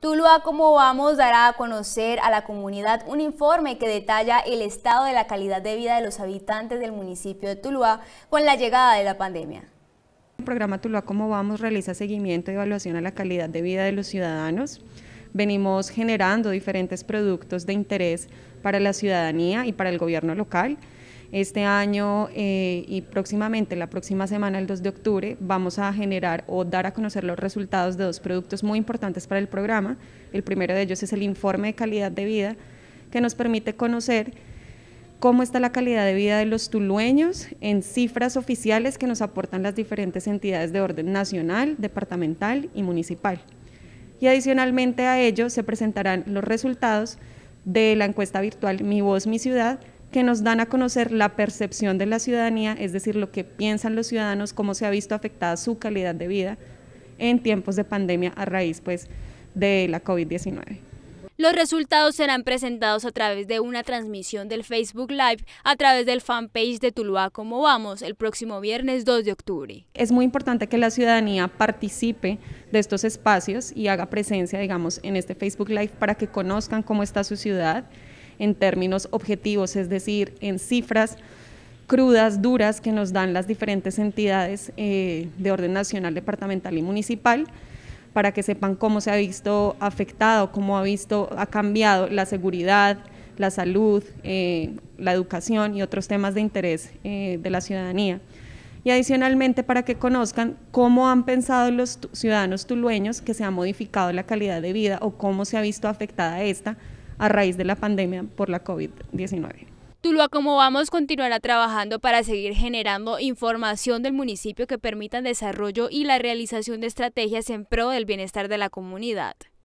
Tuluá como vamos dará a conocer a la comunidad un informe que detalla el estado de la calidad de vida de los habitantes del municipio de Tuluá con la llegada de la pandemia. El programa Tuluá como vamos realiza seguimiento y evaluación a la calidad de vida de los ciudadanos. Venimos generando diferentes productos de interés para la ciudadanía y para el gobierno local. Este año eh, y próximamente, la próxima semana, el 2 de octubre, vamos a generar o dar a conocer los resultados de dos productos muy importantes para el programa. El primero de ellos es el informe de calidad de vida, que nos permite conocer cómo está la calidad de vida de los tulueños en cifras oficiales que nos aportan las diferentes entidades de orden nacional, departamental y municipal. Y adicionalmente a ello se presentarán los resultados de la encuesta virtual Mi Voz, Mi Ciudad, que nos dan a conocer la percepción de la ciudadanía, es decir, lo que piensan los ciudadanos, cómo se ha visto afectada su calidad de vida en tiempos de pandemia a raíz pues, de la COVID-19. Los resultados serán presentados a través de una transmisión del Facebook Live a través del fanpage de Tuluá Como Vamos el próximo viernes 2 de octubre. Es muy importante que la ciudadanía participe de estos espacios y haga presencia, digamos, en este Facebook Live para que conozcan cómo está su ciudad en términos objetivos, es decir, en cifras crudas, duras que nos dan las diferentes entidades eh, de orden nacional, departamental y municipal para que sepan cómo se ha visto afectado, cómo ha visto, ha cambiado la seguridad, la salud, eh, la educación y otros temas de interés eh, de la ciudadanía. Y adicionalmente para que conozcan cómo han pensado los ciudadanos tulueños que se ha modificado la calidad de vida o cómo se ha visto afectada esta a raíz de la pandemia por la COVID-19. Tuluá como vamos continuará trabajando para seguir generando información del municipio que permita el desarrollo y la realización de estrategias en pro del bienestar de la comunidad.